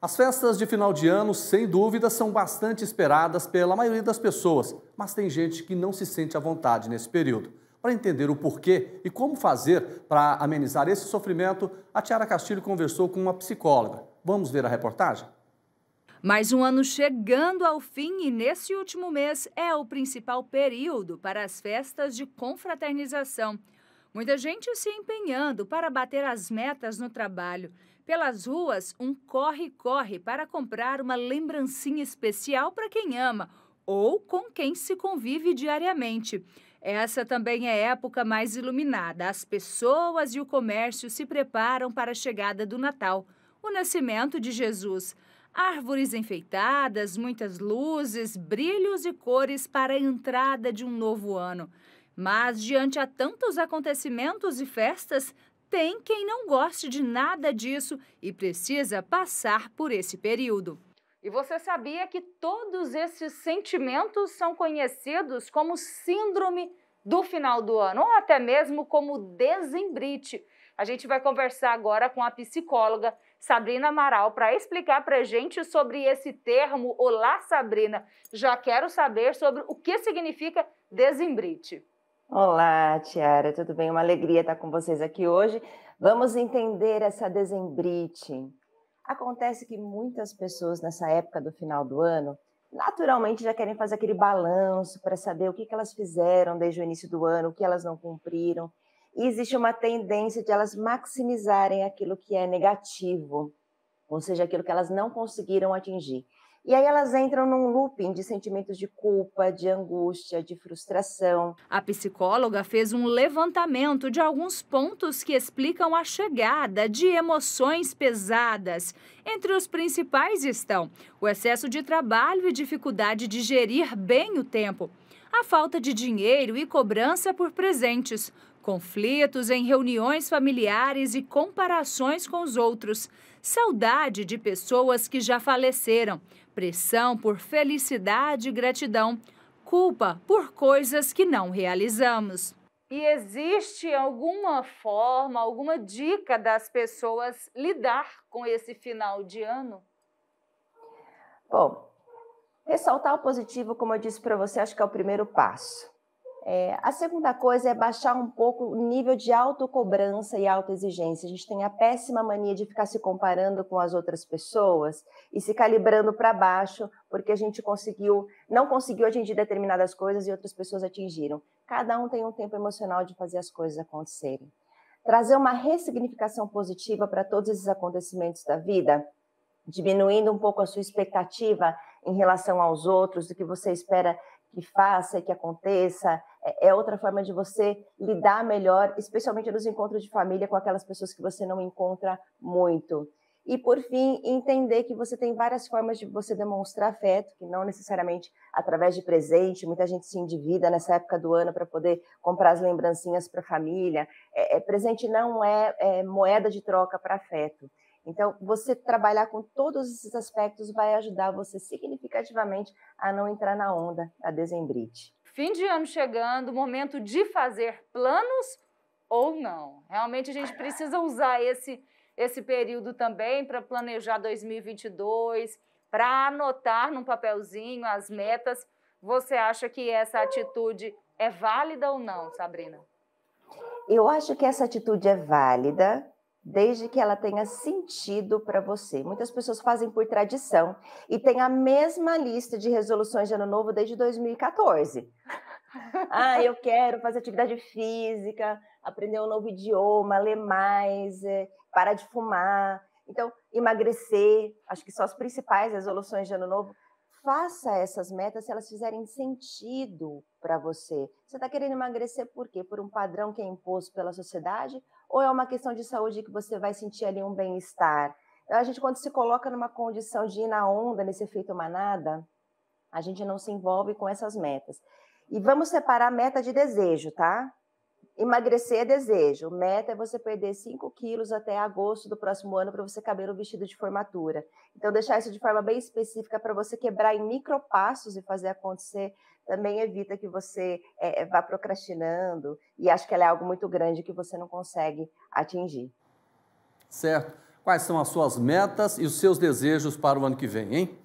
As festas de final de ano, sem dúvida, são bastante esperadas pela maioria das pessoas, mas tem gente que não se sente à vontade nesse período. Para entender o porquê e como fazer para amenizar esse sofrimento, a Tiara Castilho conversou com uma psicóloga. Vamos ver a reportagem? Mais um ano chegando ao fim e nesse último mês é o principal período para as festas de confraternização. Muita gente se empenhando para bater as metas no trabalho, pelas ruas, um corre-corre para comprar uma lembrancinha especial para quem ama ou com quem se convive diariamente. Essa também é época mais iluminada. As pessoas e o comércio se preparam para a chegada do Natal, o nascimento de Jesus. Árvores enfeitadas, muitas luzes, brilhos e cores para a entrada de um novo ano. Mas, diante a tantos acontecimentos e festas, tem quem não goste de nada disso e precisa passar por esse período. E você sabia que todos esses sentimentos são conhecidos como síndrome do final do ano ou até mesmo como desembrite? A gente vai conversar agora com a psicóloga Sabrina Amaral para explicar para gente sobre esse termo. Olá, Sabrina. Já quero saber sobre o que significa desembrite. Olá, Tiara, tudo bem? Uma alegria estar com vocês aqui hoje. Vamos entender essa dezembrite. Acontece que muitas pessoas nessa época do final do ano, naturalmente já querem fazer aquele balanço para saber o que, que elas fizeram desde o início do ano, o que elas não cumpriram. E existe uma tendência de elas maximizarem aquilo que é negativo, ou seja, aquilo que elas não conseguiram atingir. E aí elas entram num looping de sentimentos de culpa, de angústia, de frustração. A psicóloga fez um levantamento de alguns pontos que explicam a chegada de emoções pesadas. Entre os principais estão o excesso de trabalho e dificuldade de gerir bem o tempo, a falta de dinheiro e cobrança por presentes, conflitos em reuniões familiares e comparações com os outros, saudade de pessoas que já faleceram, pressão por felicidade e gratidão, culpa por coisas que não realizamos. E existe alguma forma, alguma dica das pessoas lidar com esse final de ano? Bom, ressaltar o positivo, como eu disse para você, acho que é o primeiro passo. É, a segunda coisa é baixar um pouco o nível de autocobrança e autoexigência. A gente tem a péssima mania de ficar se comparando com as outras pessoas e se calibrando para baixo, porque a gente conseguiu, não conseguiu atingir determinadas coisas e outras pessoas atingiram. Cada um tem um tempo emocional de fazer as coisas acontecerem. Trazer uma ressignificação positiva para todos esses acontecimentos da vida, diminuindo um pouco a sua expectativa em relação aos outros, do que você espera que faça, que aconteça. É, é outra forma de você lidar melhor, especialmente nos encontros de família com aquelas pessoas que você não encontra muito. E por fim, entender que você tem várias formas de você demonstrar afeto, que não necessariamente através de presente, muita gente se endivida nessa época do ano para poder comprar as lembrancinhas para a família. É, é, presente não é, é moeda de troca para afeto. Então, você trabalhar com todos esses aspectos vai ajudar você significativamente a não entrar na onda da dezembrite. Fim de ano chegando, momento de fazer planos ou não. Realmente a gente precisa usar esse esse período também para planejar 2022, para anotar num papelzinho as metas. Você acha que essa atitude é válida ou não, Sabrina? Eu acho que essa atitude é válida desde que ela tenha sentido para você. Muitas pessoas fazem por tradição e tem a mesma lista de resoluções de ano novo desde 2014. ah, eu quero fazer atividade física, aprender um novo idioma, ler mais, é, parar de fumar. Então, emagrecer, acho que são as principais resoluções de ano novo faça essas metas se elas fizerem sentido para você. Você está querendo emagrecer por quê? Por um padrão que é imposto pela sociedade? Ou é uma questão de saúde que você vai sentir ali um bem-estar? Então, a gente, quando se coloca numa condição de ir na onda, nesse efeito manada, a gente não se envolve com essas metas. E vamos separar meta de desejo, tá? Emagrecer é desejo. Meta é você perder 5 quilos até agosto do próximo ano para você caber o vestido de formatura. Então, deixar isso de forma bem específica para você quebrar em micropassos e fazer acontecer também evita que você é, é, vá procrastinando e acho que ela é algo muito grande que você não consegue atingir. Certo. Quais são as suas metas e os seus desejos para o ano que vem, hein?